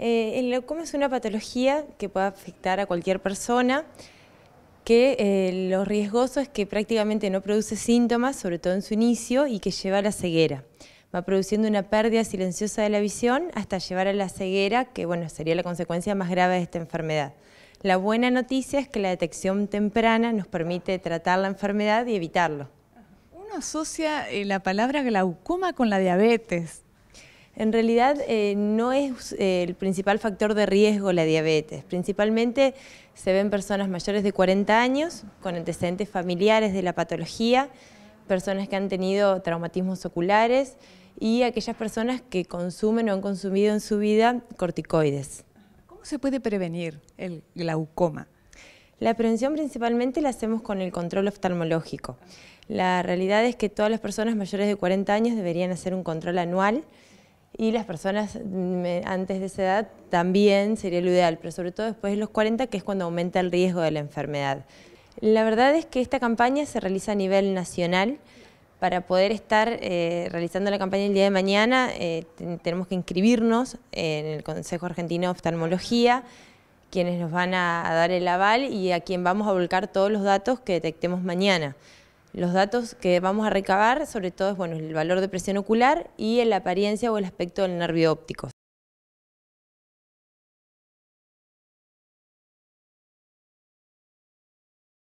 el eh, glaucoma es una patología que puede afectar a cualquier persona, que eh, lo riesgoso es que prácticamente no produce síntomas, sobre todo en su inicio, y que lleva a la ceguera. Va produciendo una pérdida silenciosa de la visión hasta llevar a la ceguera, que bueno, sería la consecuencia más grave de esta enfermedad. La buena noticia es que la detección temprana nos permite tratar la enfermedad y evitarlo. Uno asocia eh, la palabra glaucoma con la diabetes. En realidad eh, no es eh, el principal factor de riesgo la diabetes. Principalmente se ven personas mayores de 40 años con antecedentes familiares de la patología, personas que han tenido traumatismos oculares y aquellas personas que consumen o han consumido en su vida corticoides. ¿Cómo se puede prevenir el glaucoma? La prevención principalmente la hacemos con el control oftalmológico. La realidad es que todas las personas mayores de 40 años deberían hacer un control anual y las personas mm, eh, antes de esa edad también sería lo ideal, pero sobre todo después de los 40, que es cuando aumenta el riesgo de la enfermedad. La verdad es que esta campaña se realiza a nivel nacional. Para poder estar eh, realizando la campaña el día de mañana, eh, tenemos que inscribirnos en el Consejo Argentino de Oftalmología, quienes nos van a, a dar el aval y a quien vamos a volcar todos los datos que detectemos mañana. Los datos que vamos a recabar, sobre todo, es bueno, el valor de presión ocular y la apariencia o el aspecto del nervio óptico.